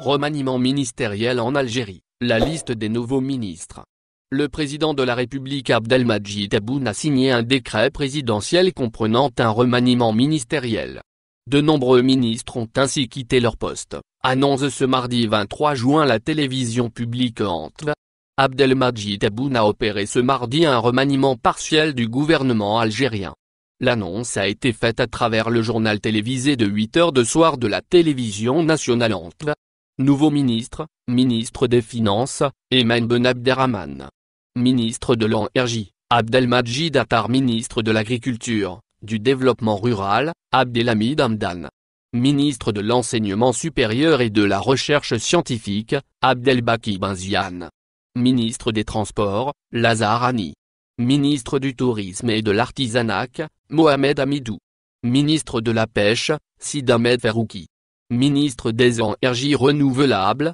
Remaniement ministériel en Algérie. La liste des nouveaux ministres. Le président de la République Abdelmajid Aboun a signé un décret présidentiel comprenant un remaniement ministériel. De nombreux ministres ont ainsi quitté leur poste, annonce ce mardi 23 juin la télévision publique Antv. Abdelmajid Aboun a opéré ce mardi un remaniement partiel du gouvernement algérien. L'annonce a été faite à travers le journal télévisé de 8 h de soir de la télévision nationale ANTV. Nouveau ministre, ministre des Finances, Eman Ben Abderrahman. Ministre de l'Energie, Abdelmajid Attar ministre de l'Agriculture, du Développement Rural, Abdelhamid Amdan. Ministre de l'Enseignement Supérieur et de la Recherche Scientifique, Abdelbaki Benzian. Ministre des Transports, Lazar Ani. Ministre du Tourisme et de l'Artisanat. Mohamed Amidou, Ministre de la Pêche, Ahmed Ferouki. Ministre des Énergies Renouvelables,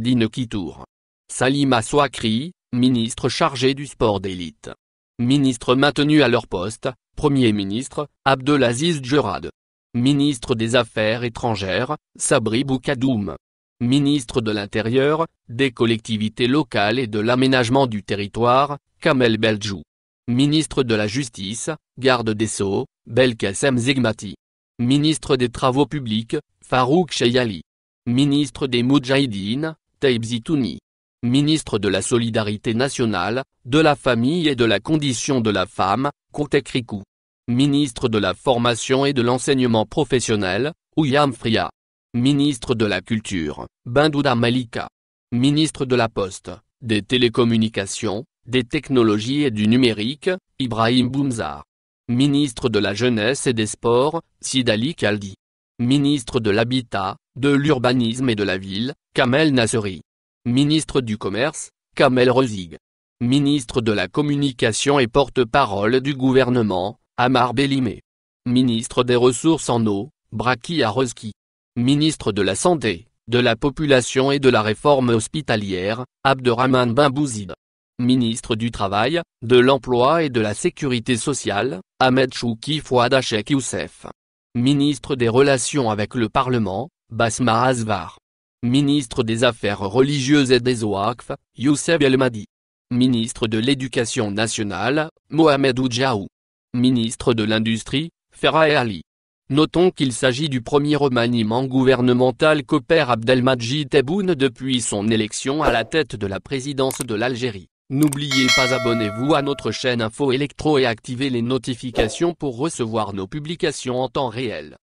Dine Kitour. Salima Soakri, ministre chargé du sport d'élite. Ministre maintenu à leur poste, Premier ministre, Abdelaziz Djerad. Ministre des Affaires étrangères, Sabri Boukadoum. Ministre de l'Intérieur, des collectivités locales et de l'aménagement du territoire, Kamel Beljou. Ministre de la Justice, Garde des Sceaux, Belkacem Zegmati. Ministre des Travaux Publics, Farouk Cheyali. Ministre des Moudjahidines, Taib Zitouni. Ministre de la Solidarité Nationale, de la Famille et de la Condition de la Femme, Rikou. Ministre de la Formation et de l'Enseignement Professionnel, Ouyam Fria. Ministre de la Culture, Bindouda Malika. Ministre de la Poste, des Télécommunications, des technologies et du numérique, Ibrahim Boumzar. Ministre de la Jeunesse et des Sports, Sidali Kaldi. Ministre de l'Habitat, de l'Urbanisme et de la Ville, Kamel Nasseri. Ministre du Commerce, Kamel Rezig. Ministre de la Communication et porte-parole du gouvernement, Amar Bellimé. Ministre des Ressources en eau, Braki Arozki. Ministre de la Santé, de la Population et de la Réforme hospitalière, Abderrahman bouzid ministre du Travail, de l'Emploi et de la Sécurité Sociale, Ahmed Chouki Fouad Youssef. Ministre des Relations avec le Parlement, Basma Azvar. Ministre des Affaires religieuses et des Ouaqf, Youssef Elmadi. Ministre de l'Éducation nationale, Mohamed Oudjaou. Ministre de l'Industrie, Ferah Ali. Notons qu'il s'agit du premier remaniement gouvernemental qu'opère Abdelmadjid Tebboune depuis son élection à la tête de la présidence de l'Algérie. N'oubliez pas abonnez-vous à notre chaîne Info Electro et activez les notifications pour recevoir nos publications en temps réel.